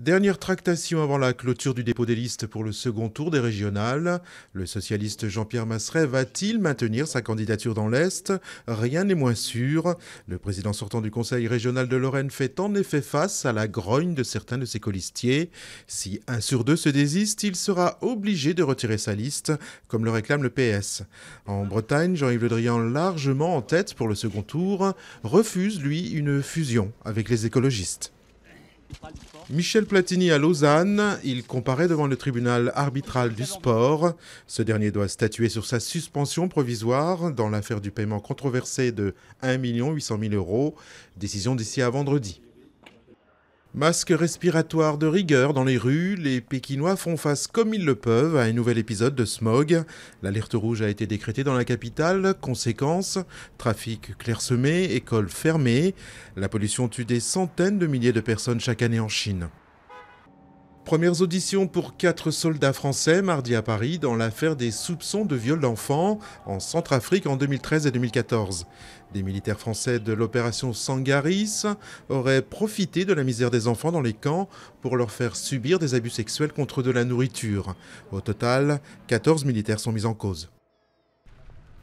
Dernière tractation avant la clôture du dépôt des listes pour le second tour des régionales. Le socialiste Jean-Pierre Masseret va-t-il maintenir sa candidature dans l'Est Rien n'est moins sûr. Le président sortant du Conseil régional de Lorraine fait en effet face à la grogne de certains de ses colistiers. Si un sur deux se désiste, il sera obligé de retirer sa liste, comme le réclame le PS. En Bretagne, Jean-Yves Le Drian, largement en tête pour le second tour, refuse, lui, une fusion avec les écologistes. Michel Platini à Lausanne, il comparaît devant le tribunal arbitral du sport. Ce dernier doit statuer sur sa suspension provisoire dans l'affaire du paiement controversé de 1 800 000 euros, décision d'ici à vendredi. Masque respiratoire de rigueur dans les rues, les Pékinois font face comme ils le peuvent à un nouvel épisode de smog. L'alerte rouge a été décrétée dans la capitale. Conséquence, trafic clairsemé, écoles fermées. La pollution tue des centaines de milliers de personnes chaque année en Chine. Premières auditions pour quatre soldats français mardi à Paris dans l'affaire des soupçons de viol d'enfants en Centrafrique en 2013 et 2014. Des militaires français de l'opération Sangaris auraient profité de la misère des enfants dans les camps pour leur faire subir des abus sexuels contre de la nourriture. Au total, 14 militaires sont mis en cause.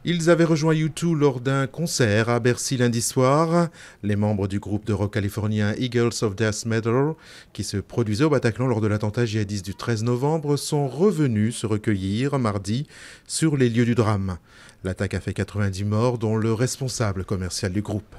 Ils avaient rejoint U2 lors d'un concert à Bercy lundi soir. Les membres du groupe de rock californien Eagles of Death Metal, qui se produisait au Bataclan lors de l'attentat djihadiste du 13 novembre, sont revenus se recueillir mardi sur les lieux du drame. L'attaque a fait 90 morts, dont le responsable commercial du groupe.